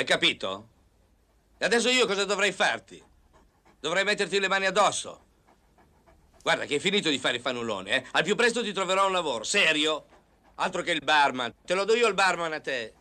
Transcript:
Hai capito? E adesso io cosa dovrei farti? Dovrei metterti le mani addosso. Guarda che hai finito di fare il fanullone, eh? Al più presto ti troverò un lavoro, serio. Altro che il barman. Te lo do io il barman a te.